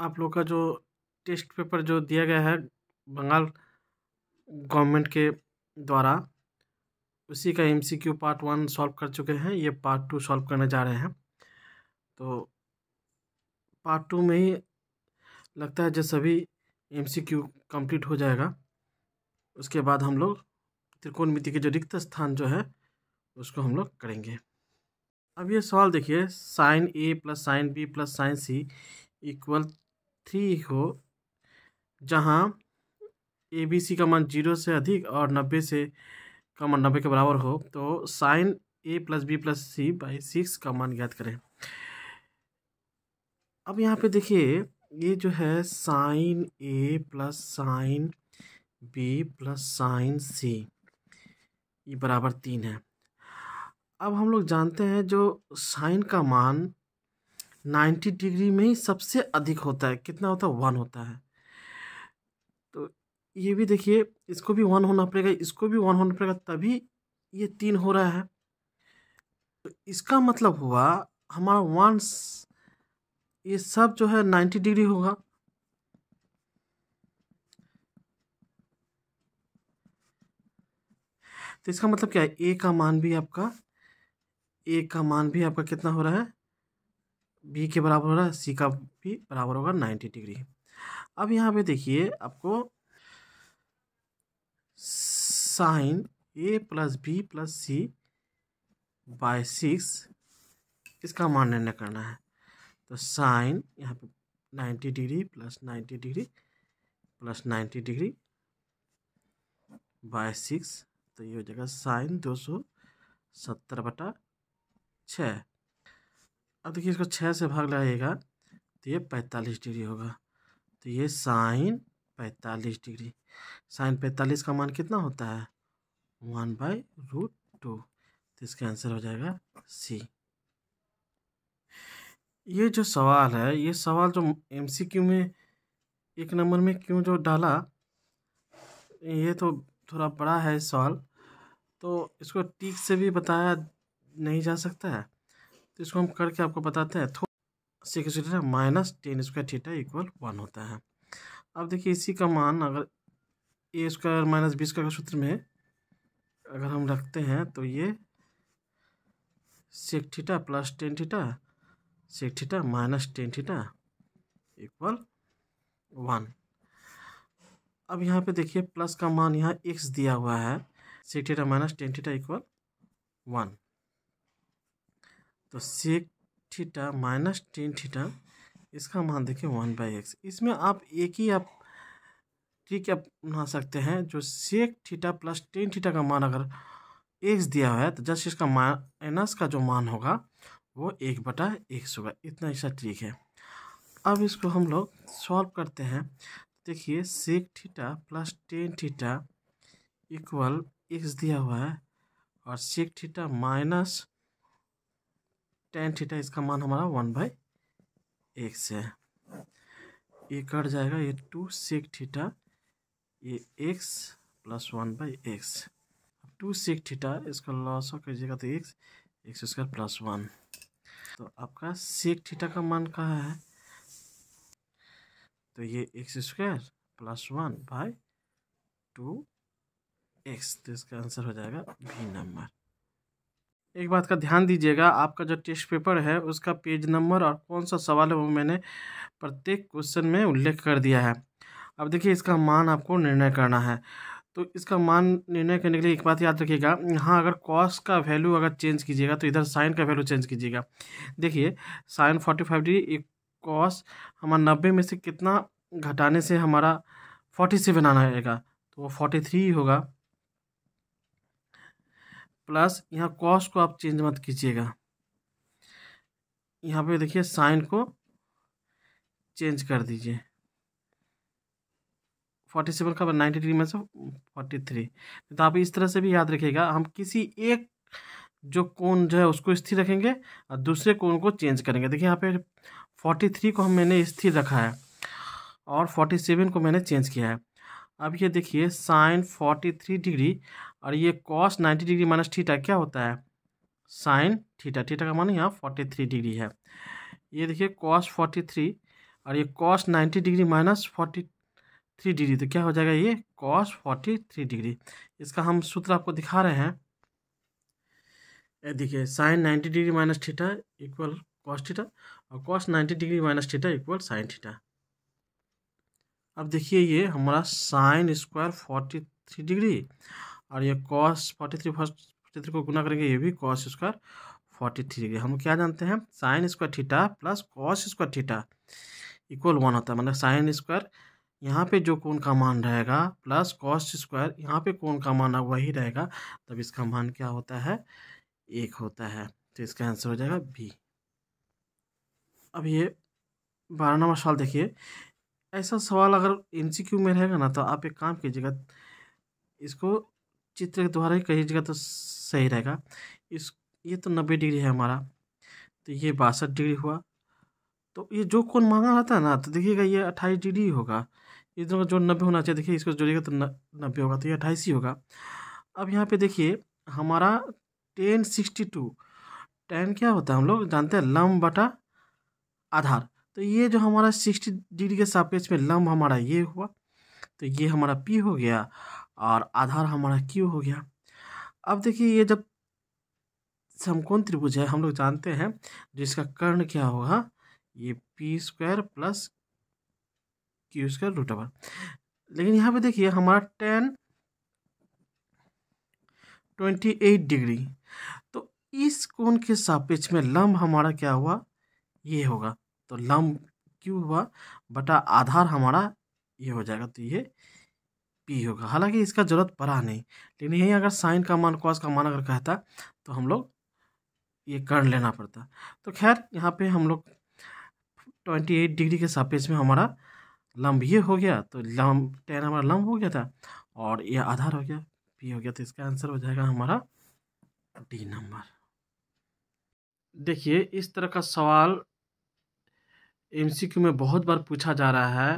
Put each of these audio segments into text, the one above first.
आप लोग का जो टेस्ट पेपर जो दिया गया है बंगाल गवर्नमेंट के द्वारा उसी का एमसीक्यू पार्ट वन सॉल्व कर चुके हैं ये पार्ट टू सॉल्व करने जा रहे हैं तो पार्ट टू में ही लगता है जो सभी एमसीक्यू कंप्लीट हो जाएगा उसके बाद हम लोग त्रिकोण मिति के जो रिक्त स्थान जो है उसको हम लोग करेंगे अब ये सवाल देखिए sine A plus sine B plus sine C equal three हो जहाँ ए बी सी का मान जीरो से अधिक और नब्बे से का मान नब्बे के बराबर हो तो sine A plus B plus C by six का मान ज्ञात करें अब यहाँ पे देखिए ये जो है sine A plus sine B plus sine C ये बराबर तीन है अब हम लोग जानते हैं जो साइन का मान नाइन्टी डिग्री में ही सबसे अधिक होता है कितना होता है वन होता है तो ये भी देखिए इसको भी वन होना पड़ेगा इसको भी वन होना पड़ेगा तभी ये तीन हो रहा है तो इसका मतलब हुआ हमारा वन ये सब जो है नाइन्टी डिग्री होगा तो इसका मतलब क्या है ए का मान भी आपका ए का मान भी आपका कितना हो रहा है बी के बराबर हो रहा है सी का भी बराबर होगा नाइन्टी डिग्री अब यहाँ पे देखिए आपको sine A plus B plus C by six इसका मान निर्णय करना है तो साइन यहाँ पे ninety degree plus ninety degree plus ninety degree by six तो ये हो जाएगा साइन दो सौ सत्तर बटा छः अब देखिए इसको छः से भाग लगाइएगा तो ये पैंतालीस डिग्री होगा तो ये साइन पैंतालीस डिग्री साइन पैंतालीस का मान कितना होता है वन बाई रूट टू तो इसका आंसर हो जाएगा सी ये जो सवाल है ये सवाल जो एमसीक्यू में एक नंबर में क्यों जो डाला ये तो थोड़ा बड़ा है सवाल तो इसको टीक से भी बताया नहीं जा सकता है तो इसको हम करके आपको बताते हैं थो sec square minus tan square theta equal one होता है अब देखिए इसी का मान अगर A square minus B square सूत्र में अगर हम रखते हैं तो ये sec theta plus tan theta sec theta minus tan theta equal one अब यहाँ पे देखिए प्लस का मान यहाँ एक्स दिया हुआ है sec theta minus tan theta equal one तो sec theta minus tan theta इसका मान देखिए वन बाई एक्स इसमें आप एक ही आप ट्रिक आप बना सकते हैं जो sec theta plus tan theta का मान अगर एक्स दिया हुआ है तो जस्ट इसका माइनस का जो मान होगा वो एक बटा एक्स होगा इतना ऐसा ट्रिक है अब इसको हम लोग सॉल्व करते हैं देखिए sec theta plus tan theta equal x दिया हुआ है और sec theta minus tan theta इसका मान हमारा वन बाई एक्स है ये कट जाएगा ये टू सेक थीटा ये x plus one by x two sec theta इसका ऑफ कीजिएगा तो x x square plus one तो आपका सेक थीटा का मान कहाँ है तो ये x square plus one by two x तो इसका आंसर हो जाएगा बी नंबर एक बात का ध्यान दीजिएगा आपका जो टेस्ट पेपर है उसका पेज नंबर और कौन सा सवाल है वो मैंने प्रत्येक क्वेश्चन में उल्लेख कर दिया है अब देखिए इसका मान आपको निर्णय करना है तो इसका मान निर्णय करने के लिए एक बात याद रखिएगा यहाँ अगर कॉस का वैल्यू अगर चेंज कीजिएगा तो इधर साइन का वैल्यू चेंज कीजिएगा देखिए sine forty five degree cos हमारा नब्बे में से कितना घटाने से हमारा फोर्टी सेवन आना रहेगा तो वो फोर्टी थ्री होगा प्लस यहाँ कॉस को आप चेंज मत कीजिएगा यहाँ पे देखिए साइन को चेंज कर दीजिए फोर्टी सेवन का नाइन्टी डिग्री में से फोर्टी थ्री तो आप इस तरह से भी याद रखिएगा हम किसी एक जो कोण जो है उसको स्थिर रखेंगे और दूसरे कोण को चेंज करेंगे देखिए यहाँ पे फोर्टी थ्री को हम मैंने स्थिर रखा है और फोर्टी सेवन को मैंने चेंज किया है अब ये देखिए साइन फोर्टी थ्री डिग्री और ये cos ninety degree minus theta क्या होता है साइन थीटा थीटा का मान यहाँ फोर्टी थ्री डिग्री है ये देखिए कॉस फोर्टी थ्री और ये cos ninety degree minus forty three degree तो क्या हो जाएगा ये कॉस फोर्टी थ्री डिग्री इसका हम सूत्र आपको दिखा रहे हैं ये देखिए sine ninety degree minus theta equal cos theta और cos ninety degree minus theta equal sine theta अब देखिए ये हमारा sine square forty three degree और ये cos forty three first forty three को गुना करेंगे ये भी cos square forty three degree हम क्या जानते हैं sine square theta plus cos square theta equal one होता है मतलब साइन स्क्वायर यहाँ पे जो कोण का मान रहेगा प्लस कॉस स्क्वायर यहाँ पे कोण का मान वही रहेगा तब इसका मान क्या होता है एक होता है तो इसका आंसर हो जाएगा बी अब ये बारह नंबर सवाल देखिए ऐसा सवाल अगर एन सी क्यू में रहेगा ना तो आप एक काम कीजिएगा इसको चित्र के द्वारा ही कहिएगा तो सही रहेगा इस ये तो नब्बे डिग्री है हमारा तो ये बासठ डिग्री हुआ तो ये जो कौन मांगा रहता है ना तो देखिएगा ये अट्ठाईस डिग्री होगा इधर दोनों का जो नब्बे होना चाहिए देखिए इसको जोड़िएगा तो नब्बे होगा तो ये अट्ठाईस ही होगा अब यहाँ पे देखिए हमारा टेन सिक्सटी टू टेन क्या होता है हम लोग जानते हैं लम बटा आधार तो ये जो हमारा सिक्सटी डिग्री के सापेक्ष में लम्ब हमारा ये हुआ तो ये हमारा पी हो गया और आधार हमारा क्यू हो गया अब देखिए ये जब समकोण त्रिभुज है हम लोग जानते हैं जिसका कर्ण क्या होगा ये P square plus Q square root over लेकिन यहाँ पे देखिए हमारा टेन ट्वेंटी एट डिग्री तो इस कोण के सापेक्ष में लम्ब हमारा क्या हुआ ये होगा तो लम क्यू हुआ बटा आधार हमारा ये हो जाएगा तो ये पी होगा हालांकि इसका जरूरत पड़ा नहीं लेकिन यही अगर साइन का मान कॉस का मान अगर कहता तो हम लोग ये कर लेना पड़ता तो खैर यहाँ पे हम लोग ट्वेंटी एट डिग्री के सापेक्ष में हमारा लम्ब ये हो गया तो लम्ब टेन हमारा लम्ब हो गया था और ये आधार हो गया पी हो गया तो इसका आंसर हो जाएगा हमारा डी नंबर देखिए इस तरह का सवाल एम सी क्यू में बहुत बार पूछा जा रहा है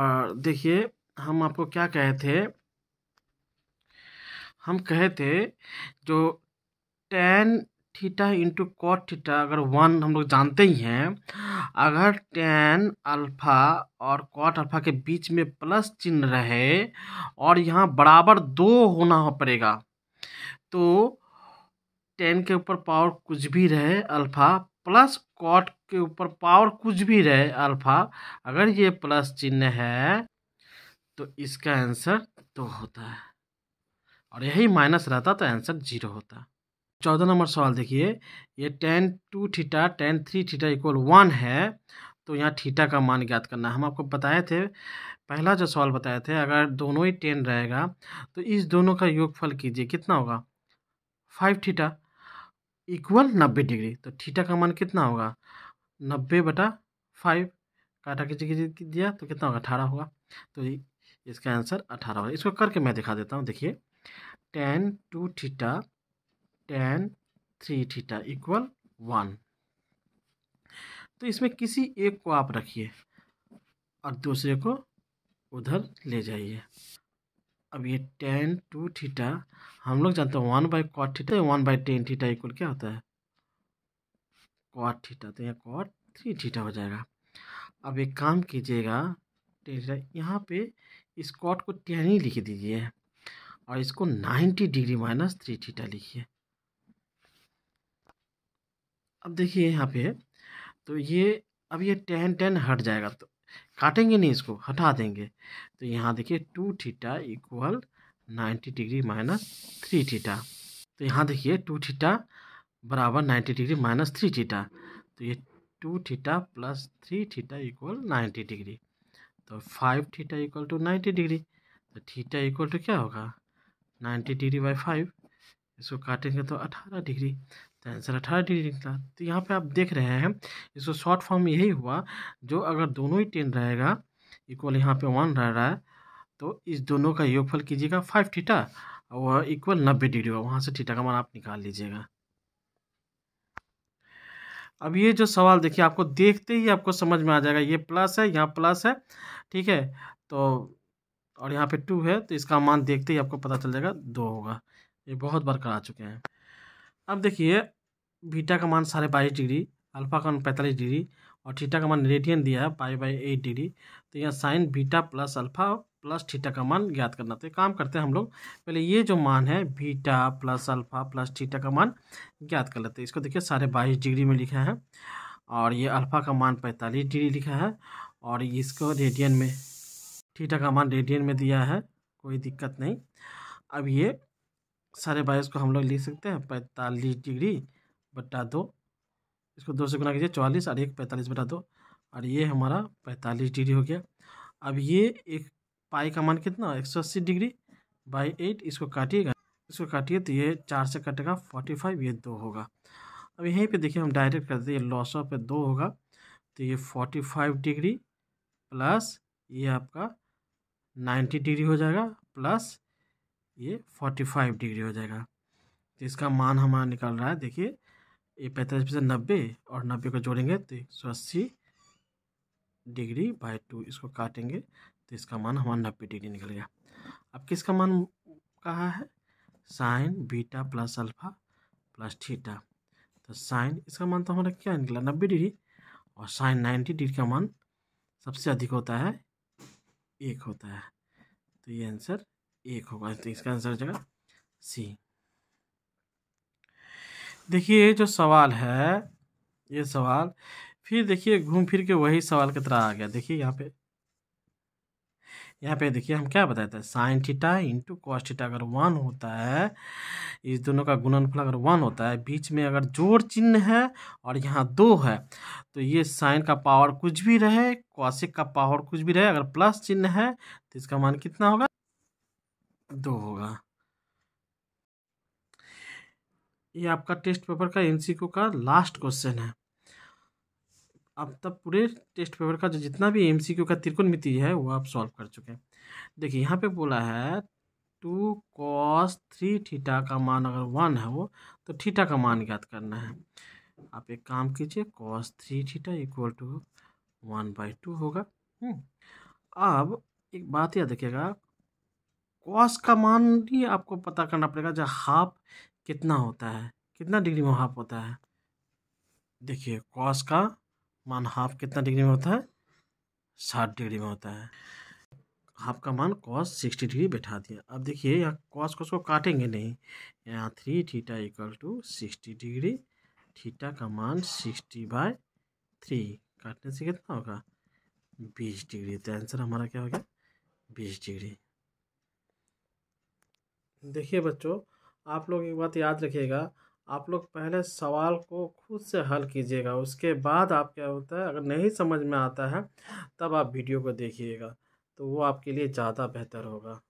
और देखिए हम आपको क्या कहे थे हम कहे थे जो tan theta into cot theta अगर वन हम लोग जानते ही हैं अगर टेन अल्फा और कॉट अल्फा के बीच में प्लस चिन्ह रहे और यहाँ बराबर दो होना हो पड़ेगा तो टेन के ऊपर पावर कुछ भी रहे अल्फा प्लस कॉट के ऊपर पावर कुछ भी रहे अल्फा अगर ये प्लस चिन्ह है तो इसका आंसर दो होता है और यही माइनस रहता तो आंसर जीरो होता चौदह नंबर सवाल देखिए ये tan two theta tan three theta equal one है तो यहाँ थीटा का मान ज्ञात करना हम आपको बताए थे पहला जो सवाल बताए थे अगर दोनों ही टेन रहेगा तो इस दोनों का योगफल कीजिए कितना होगा फाइव थीटा इक्वल नब्बे डिग्री तो थीटा का मान कितना होगा नब्बे बटा फाइव काटा जगह दिया तो कितना होगा अठारह होगा तो इसका आंसर अठारह होगा इसको करके मैं दिखा देता हूँ देखिए tan two theta tan three theta equal one तो इसमें किसी एक को आप रखिए और दूसरे को उधर ले जाइए अब ये टेन टू थीटा हम लोग जानते हैं one by cot theta one by tan theta equal क्या होता है कॉट थीटा तो यहाँ कॉट थ्री थीटा हो जाएगा अब एक काम कीजिएगा टेन थीटा यहाँ पे इस कॉट को टेन ही लिख दीजिए और इसको ninety degree minus three theta लिखिए अब देखिए यहाँ पे तो ये अब ये टेन टेन हट जाएगा तो काटेंगे नहीं इसको हटा देंगे तो यहाँ देखिए two theta equal ninety degree minus three theta तो यहाँ देखिए टू थीटा बराबर ninety degree minus three theta तो ये two theta plus three theta equal ninety degree तो five theta equal to ninety degree तो थीटा इक्वल टू क्या होगा नाइन्टी डिग्री बाई फाइव इसको काटेंगे तो अठारह डिग्री तो आंसर अठारह डिग्री निकला तो यहाँ पे आप देख रहे हैं इसको शॉर्ट फॉर्म यही हुआ जो अगर दोनों ही टेन रहेगा इक्वल यहाँ पे वन रह रहा है तो इस दोनों का योगफल कीजिएगा फाइव थीटा और इक्वल नब्बे डिग्री होगा वहाँ से थीटा का मान आप निकाल लीजिएगा अब ये जो सवाल देखिए आपको देखते ही आपको समझ में आ जाएगा ये प्लस है यहाँ प्लस है ठीक है तो और यहाँ पे टू है तो इसका मान देखते ही आपको पता चल जाएगा दो होगा ये बहुत बार करा चुके हैं अब देखिए बीटा का मान साढ़े बाईस डिग्री अल्फा का मान पैंतालीस डिग्री और थीटा का मान रेडियन दिया है पाई बाई एट डिग्री तो यहाँ sine beta plus alpha plus theta का मान ज्ञात करना तो काम करते हैं हम लोग पहले ये जो मान है beta plus alpha plus theta का मान ज्ञात कर लेते हैं इसको देखिए साढ़े बाईस डिग्री में लिखा है और ये अल्फा का मान पैंतालीस डिग्री लिखा है और इसको रेडियन में थीटा का मान रेडियन में दिया है कोई दिक्कत नहीं अब ये सारे बाईस को हम लोग लिख सकते हैं पैंतालीस डिग्री बटा दो इसको दो से गुना कीजिए चौवालीस और एक पैंतालीस बटा दो और ये हमारा पैंतालीस डिग्री हो गया अब ये एक पाई का मान कितना एक सौ अस्सी डिग्री बाई एट इसको काटिएगा इसको काटिए तो ये चार से कटेगा फोर्टी फाइव ये दो होगा अब यहीं पे देखिए हम डायरेक्ट करते हैं लॉस ऑफ पे दो होगा तो ये फोर्टी फाइव डिग्री प्लस ये आपका नाइन्टी डिग्री हो जाएगा प्लस ये फोर्टी फाइव डिग्री हो जाएगा तो इसका मान हमारा निकल रहा है देखिए ये पैंतालीस पैसे नब्बे और नब्बे को जोड़ेंगे तो एक सौ अस्सी डिग्री बाई टू इसको काटेंगे तो इसका मान हमारा नब्बे डिग्री निकल गया अब किसका मान कहा है sine beta plus alpha plus theta तो साइन इसका मान तो हमारा क्या निकला नब्बे डिग्री और साइन नाइन्टी डिग्री का मान सबसे अधिक होता है एक होता है तो ये आंसर एक होगा तो इसका आंसर हो जाएगा सी देखिए जो सवाल है ये सवाल फिर देखिए घूम फिर के वही सवाल की तरह आ गया देखिए यहाँ पे यहाँ पे देखिए हम क्या बताते हैं sine theta into cos theta अगर वन होता है इस दोनों का गुणनफल अगर वन होता है बीच में अगर जोड़ चिन्ह है और यहाँ दो है तो ये साइन का पावर कुछ भी रहे कॉशिक का पावर कुछ भी रहे अगर प्लस चिन्ह है तो इसका मान कितना होगा दो तो होगा ये आपका टेस्ट पेपर का एमसीक्यू का लास्ट क्वेश्चन है अब तक पूरे टेस्ट पेपर का जो जितना भी एमसीक्यू का त्रिकोण मिति है वो आप सॉल्व कर चुके हैं देखिए यहाँ पे बोला है टू कॉस थ्री थीटा का मान अगर वन है वो तो थीटा का मान ज्ञात करना है आप एक काम कीजिए cos three theta equal to one by two होगा हम्म। अब एक बात याद रखिएगा कॉस का मान ही आपको पता करना पड़ेगा जब हाफ कितना होता है कितना डिग्री में हाफ होता है देखिए कॉस का मान हाफ कितना डिग्री में होता है साठ डिग्री में होता है हाफ का मान कॉस सिक्सटी डिग्री बैठा दिया अब देखिए यहाँ कॉस को उसको काटेंगे नहीं यहाँ three theta equal to sixty degree theta का मान सिक्सटी बाय थ्री काटने से कितना होगा बीस डिग्री तो आंसर हमारा क्या हो गया बीस डिग्री देखिए बच्चों आप लोग एक बात याद रखिएगा आप लोग पहले सवाल को खुद से हल कीजिएगा उसके बाद आप क्या होता है अगर नहीं समझ में आता है तब आप वीडियो को देखिएगा तो वो आपके लिए ज़्यादा बेहतर होगा